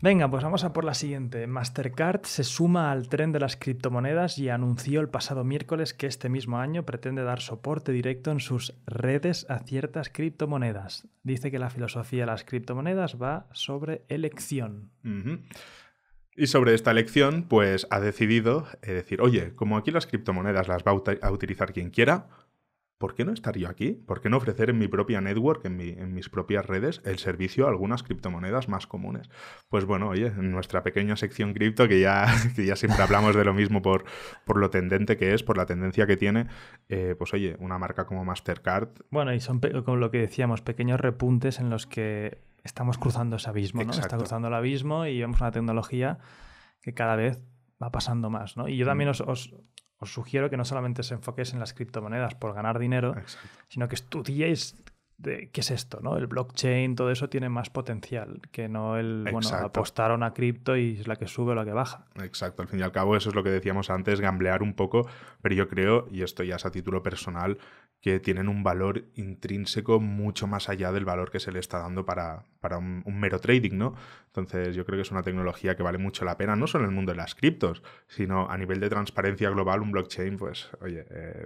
Venga, pues vamos a por la siguiente. Mastercard se suma al tren de las criptomonedas y anunció el pasado miércoles que este mismo año pretende dar soporte directo en sus redes a ciertas criptomonedas. Dice que la filosofía de las criptomonedas va sobre elección. Y sobre esta elección, pues ha decidido eh, decir, oye, como aquí las criptomonedas las va a utilizar quien quiera, ¿por qué no estar yo aquí? ¿Por qué no ofrecer en mi propia network, en, mis propias redes, el servicio a algunas criptomonedas más comunes? Pues bueno, oye, en nuestra pequeña sección cripto, que ya, siempre hablamos de lo mismo por, lo tendente que es, por la tendencia que tiene, eh, pues oye, una marca como Mastercard. Bueno, y son, como lo que decíamos, pequeños repuntes en los que estamos cruzando ese abismo, ¿no? Está cruzando el abismo y vemos una tecnología que cada vez va pasando más, ¿no? Y yo también mm. os, os sugiero que no solamente os enfoquéis en las criptomonedas por ganar dinero, sino que estudiéis qué es esto, ¿no? El blockchain, todo eso tiene más potencial que no el bueno, apostar a una cripto y es la que sube o la que baja. Exacto, al fin y al cabo eso es lo que decíamos antes, gamblear un poco, pero yo creo, y esto ya es a título personal, que tienen un valor intrínseco mucho más allá del valor que se le está dando para, para un, mero trading, ¿no? Entonces yo creo que es una tecnología que vale mucho la pena, no solo en el mundo de las criptos, sino a nivel de transparencia global, un blockchain, pues, oye, eh,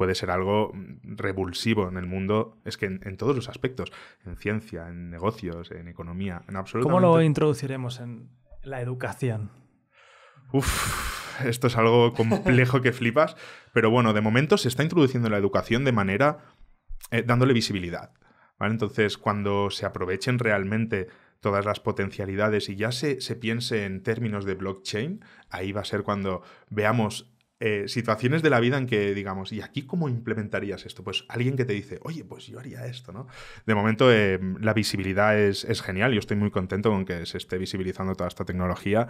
puede ser algo mm, revulsivo en el mundo, es que en, todos los aspectos, en ciencia, en negocios, en economía, en absolutamente... ¿Cómo lo introduciremos en la educación? Uf, esto es algo complejo que flipas, pero bueno, de momento se está introduciendo en la educación de manera eh, dándole visibilidad. Entonces, cuando se aprovechen realmente todas las potencialidades y ya se piense en términos de blockchain, ahí va a ser cuando veamos eh, situaciones de la vida en que digamos, ¿y aquí cómo implementarías esto? Pues alguien que te dice, oye, pues yo haría esto, ¿no? De momento eh, la visibilidad es, es, genial, yo estoy muy contento con que se esté visibilizando toda esta tecnología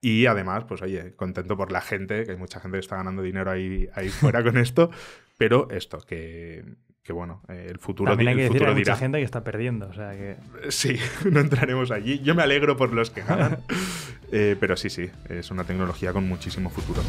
y además, pues oye, contento por la gente, que hay mucha gente que está ganando dinero ahí, ahí fuera con esto, pero esto, que, que bueno, eh, el futuro También hay que decir hay mucha gente que está perdiendo, o sea que... Sí, no entraremos allí, yo me alegro por los que ganan, pero sí, sí, es una tecnología con muchísimo futuro.